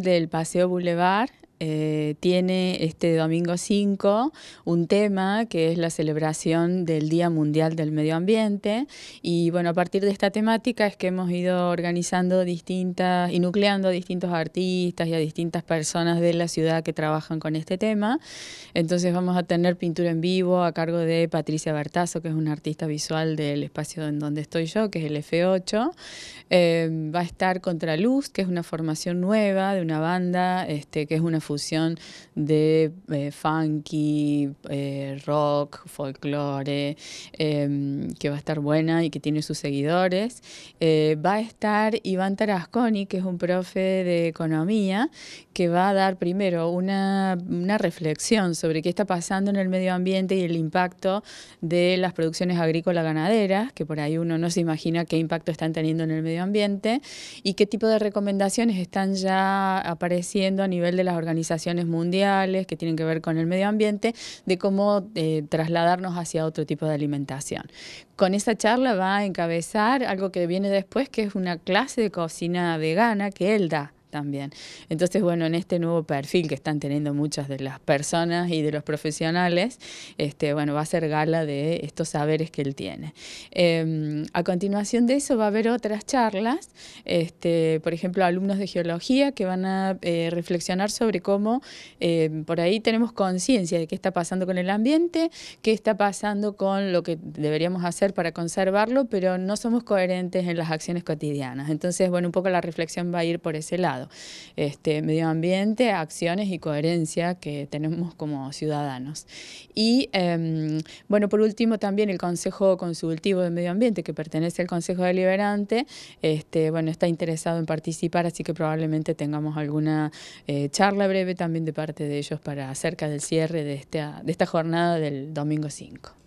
del Paseo Boulevard eh, tiene este domingo 5 un tema que es la celebración del Día Mundial del Medio Ambiente y bueno, a partir de esta temática es que hemos ido organizando distintas y nucleando a distintos artistas y a distintas personas de la ciudad que trabajan con este tema. Entonces vamos a tener pintura en vivo a cargo de Patricia Bertazo, que es una artista visual del espacio en donde estoy yo, que es el F8. Eh, va a estar Contraluz, que es una formación nueva de una banda, este, que es una de eh, funky, eh, rock, folclore, em, que va a estar buena y que tiene sus seguidores. Eh, va a estar Iván Tarasconi, que es un profe de economía, que va a dar primero una, una reflexión sobre qué está pasando en el medio ambiente y el impacto de las producciones agrícolas ganaderas, que por ahí uno no se imagina qué impacto están teniendo en el medio ambiente y qué tipo de recomendaciones están ya apareciendo a nivel de las organizaciones organizaciones mundiales que tienen que ver con el medio ambiente, de cómo eh, trasladarnos hacia otro tipo de alimentación. Con esa charla va a encabezar algo que viene después, que es una clase de cocina vegana que él da también. Entonces, bueno, en este nuevo perfil que están teniendo muchas de las personas y de los profesionales, este, bueno, va a ser gala de estos saberes que él tiene. Em, a continuación de eso va a haber otras charlas, este, por ejemplo, alumnos de geología que van a eh, reflexionar sobre cómo em, por ahí tenemos conciencia de qué está pasando con el ambiente, qué está pasando con lo que deberíamos hacer para conservarlo, pero no somos coherentes en las acciones cotidianas. Entonces, bueno, un poco la reflexión va a ir por ese lado. Este, medio ambiente, acciones y coherencia que tenemos como ciudadanos. Y em, bueno, por último también el Consejo Consultivo de Medio Ambiente, que pertenece al Consejo Deliberante, este, bueno, está interesado en participar, así que probablemente tengamos alguna eh, charla breve también de parte de ellos para acerca del cierre de esta, de esta jornada del domingo 5.